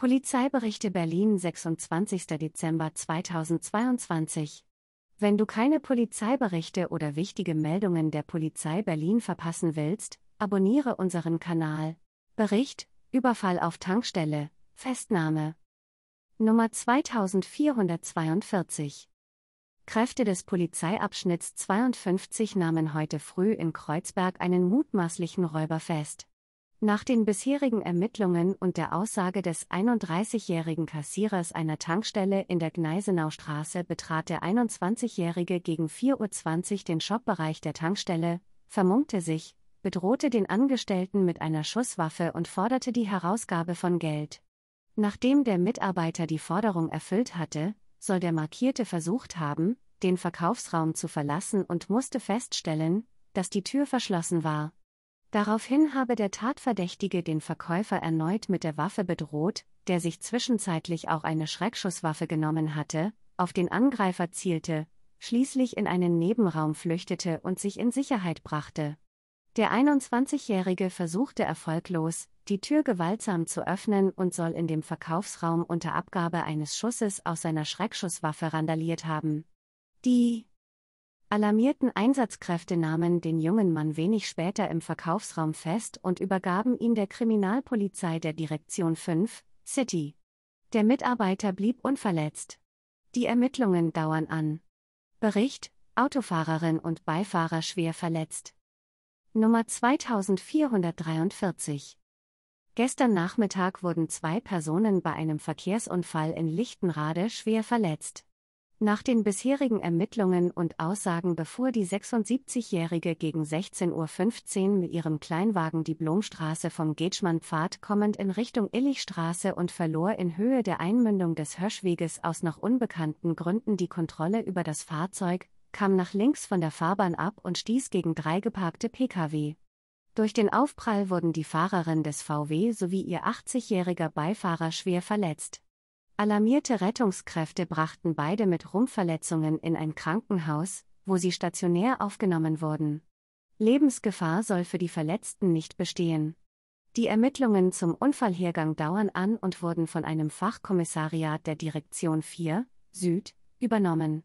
Polizeiberichte Berlin 26. Dezember 2022 Wenn du keine Polizeiberichte oder wichtige Meldungen der Polizei Berlin verpassen willst, abonniere unseren Kanal. Bericht Überfall auf Tankstelle Festnahme Nummer 2442 Kräfte des Polizeiabschnitts 52 nahmen heute früh in Kreuzberg einen mutmaßlichen Räuber fest. Nach den bisherigen Ermittlungen und der Aussage des 31-jährigen Kassierers einer Tankstelle in der Gneisenaustraße betrat der 21-jährige gegen 4.20 Uhr den Shopbereich der Tankstelle, vermummte sich, bedrohte den Angestellten mit einer Schusswaffe und forderte die Herausgabe von Geld. Nachdem der Mitarbeiter die Forderung erfüllt hatte, soll der Markierte versucht haben, den Verkaufsraum zu verlassen und musste feststellen, dass die Tür verschlossen war. Daraufhin habe der Tatverdächtige den Verkäufer erneut mit der Waffe bedroht, der sich zwischenzeitlich auch eine Schreckschusswaffe genommen hatte, auf den Angreifer zielte, schließlich in einen Nebenraum flüchtete und sich in Sicherheit brachte. Der 21-Jährige versuchte erfolglos, die Tür gewaltsam zu öffnen und soll in dem Verkaufsraum unter Abgabe eines Schusses aus seiner Schreckschusswaffe randaliert haben. Die Alarmierten Einsatzkräfte nahmen den jungen Mann wenig später im Verkaufsraum fest und übergaben ihn der Kriminalpolizei der Direktion 5, City. Der Mitarbeiter blieb unverletzt. Die Ermittlungen dauern an. Bericht: Autofahrerin und Beifahrer schwer verletzt. Nummer 2443. Gestern Nachmittag wurden zwei Personen bei einem Verkehrsunfall in Lichtenrade schwer verletzt. Nach den bisherigen Ermittlungen und Aussagen befuhr die 76-Jährige gegen 16.15 Uhr mit ihrem Kleinwagen die Blomstraße vom Getschmannpfad kommend in Richtung Illichstraße und verlor in Höhe der Einmündung des Höschweges aus noch unbekannten Gründen die Kontrolle über das Fahrzeug, kam nach links von der Fahrbahn ab und stieß gegen drei geparkte Pkw. Durch den Aufprall wurden die Fahrerin des VW sowie ihr 80-jähriger Beifahrer schwer verletzt. Alarmierte Rettungskräfte brachten beide mit Rumpfverletzungen in ein Krankenhaus, wo sie stationär aufgenommen wurden. Lebensgefahr soll für die Verletzten nicht bestehen. Die Ermittlungen zum Unfallhergang dauern an und wurden von einem Fachkommissariat der Direktion 4 Süd übernommen.